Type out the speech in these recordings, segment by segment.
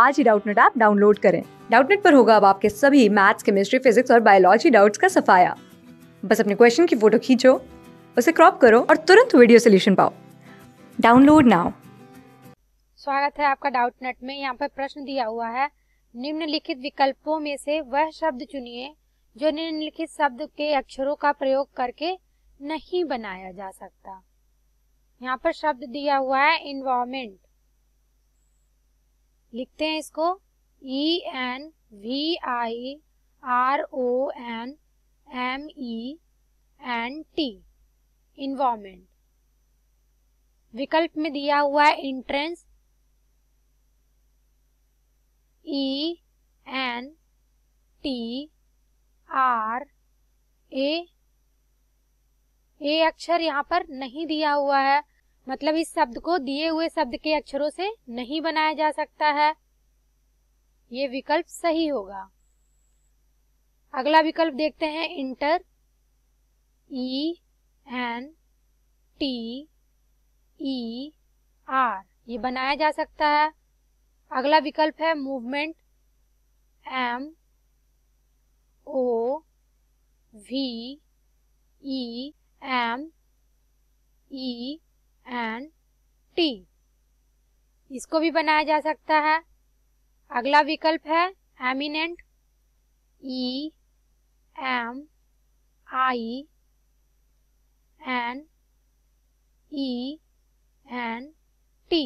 आज ही Doubtnut app download करें डाउटनेट पर होगा अब आपके सभी मैथ्स केमिस्ट्री फिजिक्स और बायोलॉजी डाउट्स का सफाया बस अपने क्वेश्चन की फोटो खींचो उसे क्रॉप करो और तुरंत वीडियो सोल्यूशन पाओ डाउनलोड नाउ स्वागत है आपका डाउटनेट में यहाँ पर प्रश्न दिया हुआ है निम्नलिखित विकल्पों में से वह शब्द चुनिए जो निम्नलिखित शब्द के अक्षरों का प्रयोग करके नहीं बनाया जा सकता यहाँ पर शब्द दिया हुआ है इन्वायरमेंट लिखते हैं इसको E N V I R O N M E N T environment विकल्प में दिया हुआ है entrance E N T R A A अक्षर यहाँ पर नहीं दिया हुआ है मतलब इस शब्द को दिए हुए शब्द के अक्षरों से नहीं बनाया जा सकता है ये विकल्प सही होगा अगला विकल्प देखते हैं enter E N T E R ये बनाया जा सकता है अगला विकल्प है movement M O V E M E N T इसको भी बनाया जा सकता है अगला विकल्प है eminent E M I N E N T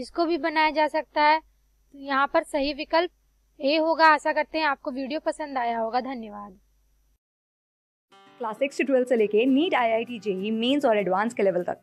इसको भी बनाया जा सकता है तो यहाँ पर सही विकल्प ए होगा आशा करते हैं आपको वीडियो पसंद आया होगा धन्यवाद क्लास सिक्स से ट्वेल्थ से लेके NEET I I T JEE mains और एडवांस के लेवल तक